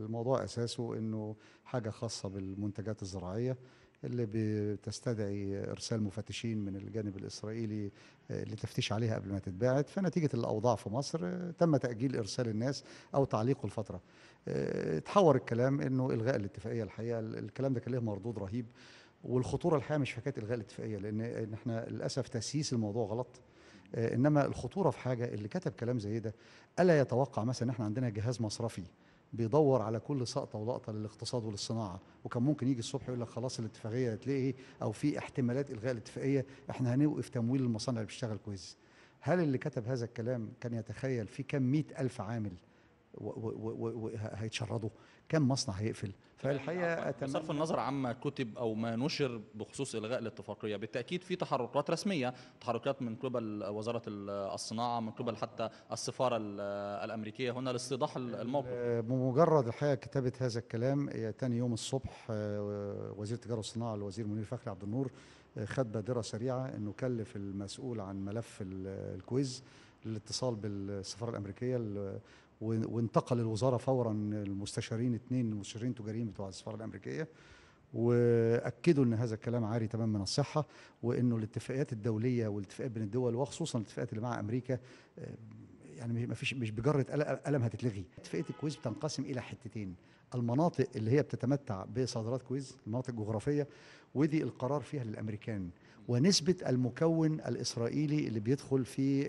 الموضوع اساسه انه حاجه خاصه بالمنتجات الزراعيه اللي بتستدعي ارسال مفتشين من الجانب الاسرائيلي آه، لتفتيش عليها قبل ما تتباعت فنتيجه الاوضاع في مصر آه، تم تاجيل ارسال الناس او تعليقه لفتره آه، اتحور الكلام انه الغاء الاتفاقيه الحقيقه الكلام ده كان له مردود رهيب والخطوره الحقيقه مش حكايه الغاء الاتفاقيه لان احنا للاسف تسييس الموضوع غلط انما الخطوره في حاجه اللي كتب كلام زي ده الا يتوقع مثلا احنا عندنا جهاز مصرفي بيدور على كل سقطه ولقطه للاقتصاد وللصناعه وكان ممكن يجي الصبح يقول لك خلاص الاتفاقيه هتلاقي او في احتمالات الغاء الاتفاقيه احنا هنوقف تمويل المصانع اللي بتشتغل كويس هل اللي كتب هذا الكلام كان يتخيل في كم مئة ألف عامل وهيتشردوا كم مصنع هيقفل فالحقيقه بصرف النظر عما كتب او ما نشر بخصوص الغاء الاتفاقيه بالتاكيد في تحركات رسميه تحركات من قبل وزاره الصناعه من قبل حتى السفاره الامريكيه هنا لاستيضاح الموقف بمجرد الحقيقه كتابه هذا الكلام ثاني يوم الصبح آه، وزير التجاره والصناعه الوزير منير فخري عبد النور آه، خد بادره سريعه انه كلف المسؤول عن ملف الكويز للاتصال بالسفاره الامريكيه وانتقل الوزاره فورا المستشارين اثنين مستشارين تجاريين بتوع السفاره الامريكيه واكدوا ان هذا الكلام عاري تماما من الصحه وانه الاتفاقيات الدوليه والاتفاقيات بين الدول وخصوصا الاتفاقيات اللي مع امريكا آه، يعني ما فيش مش بجره قلم هتتلغي اتفاقيه الكويز بتنقسم الى حتتين المناطق اللي هي بتتمتع بصادرات كويز المناطق الجغرافيه ودي القرار فيها للامريكان ونسبه المكون الاسرائيلي اللي بيدخل في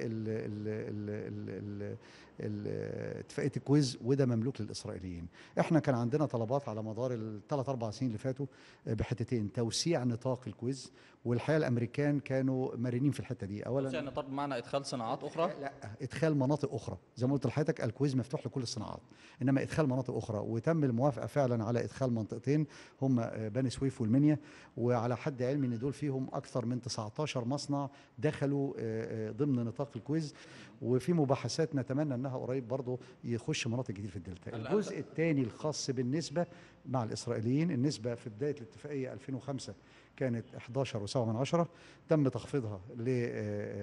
اتفاقيه الكويز وده مملوك للاسرائيليين احنا كان عندنا طلبات على مدار الثلاث اربع سنين اللي فاتوا آه، بحتتين توسيع نطاق الكويز والحقيقه الامريكان كانوا مرنين في الحته دي اولا يعني طب معنى ادخال صناعات اخرى لا ادخال مناطق مناطق اخرى زي ما قلت لحضرتك الكويز مفتوح لكل الصناعات انما ادخال مناطق اخرى وتم الموافقه فعلا على ادخال منطقتين هم آه، بني سويف والمنيا وعلى حد علمي ان دول فيهم اكثر من 19 مصنع دخلوا آه، آه، ضمن نطاق الكويز وفي مباحثات نتمنى انها قريب برضه يخش مناطق جديده في الدلتا الجزء الثاني الخاص بالنسبه مع الاسرائيليين النسبه في بدايه الاتفاقيه 2005 كانت 11.7 تم تخفيضها ل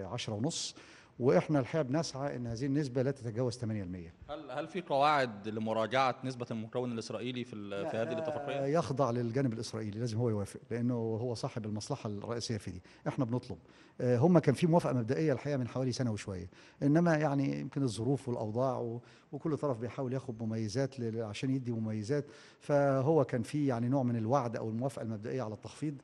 10 ونص واحنا الحقيقه بنسعى ان هذه النسبه لا تتجاوز 8% هل هل في قواعد لمراجعه نسبه المكون الاسرائيلي في في هذه آه، الاتفاقيه؟ يخضع للجانب الاسرائيلي لازم هو يوافق لانه هو صاحب المصلحه الرئيسيه في دي، احنا بنطلب آه، هم كان في موافقه مبدئيه الحقيقه من حوالي سنه وشويه، انما يعني يمكن الظروف والاوضاع وكل طرف بيحاول ياخد مميزات عشان يدي مميزات فهو كان في يعني نوع من الوعد او الموافقه المبدئيه على التخفيض